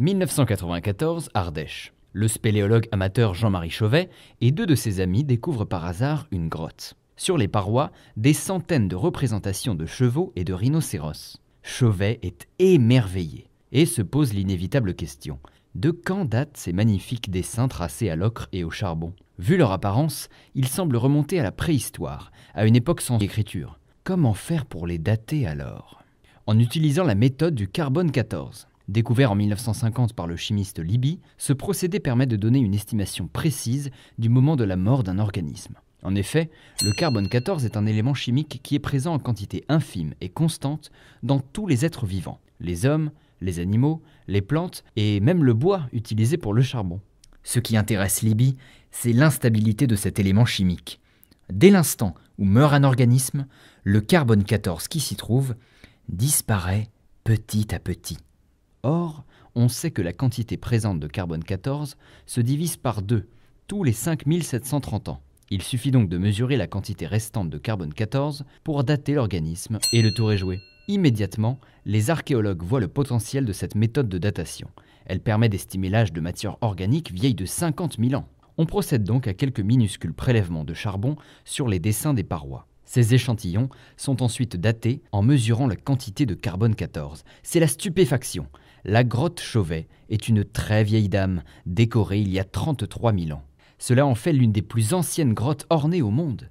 1994, Ardèche. Le spéléologue amateur Jean-Marie Chauvet et deux de ses amis découvrent par hasard une grotte. Sur les parois, des centaines de représentations de chevaux et de rhinocéros. Chauvet est émerveillé et se pose l'inévitable question. De quand datent ces magnifiques dessins tracés à l'ocre et au charbon Vu leur apparence, ils semblent remonter à la préhistoire, à une époque sans écriture. Comment faire pour les dater alors En utilisant la méthode du carbone 14, Découvert en 1950 par le chimiste Libby, ce procédé permet de donner une estimation précise du moment de la mort d'un organisme. En effet, le carbone 14 est un élément chimique qui est présent en quantité infime et constante dans tous les êtres vivants, les hommes, les animaux, les plantes et même le bois utilisé pour le charbon. Ce qui intéresse Libby, c'est l'instabilité de cet élément chimique. Dès l'instant où meurt un organisme, le carbone 14 qui s'y trouve disparaît petit à petit. Or, on sait que la quantité présente de carbone 14 se divise par deux, tous les 5730 ans. Il suffit donc de mesurer la quantité restante de carbone 14 pour dater l'organisme et le tour est joué. Immédiatement, les archéologues voient le potentiel de cette méthode de datation. Elle permet d'estimer l'âge de matière organique vieille de 50 000 ans. On procède donc à quelques minuscules prélèvements de charbon sur les dessins des parois. Ces échantillons sont ensuite datés en mesurant la quantité de carbone 14. C'est la stupéfaction. La grotte Chauvet est une très vieille dame, décorée il y a 33 000 ans. Cela en fait l'une des plus anciennes grottes ornées au monde.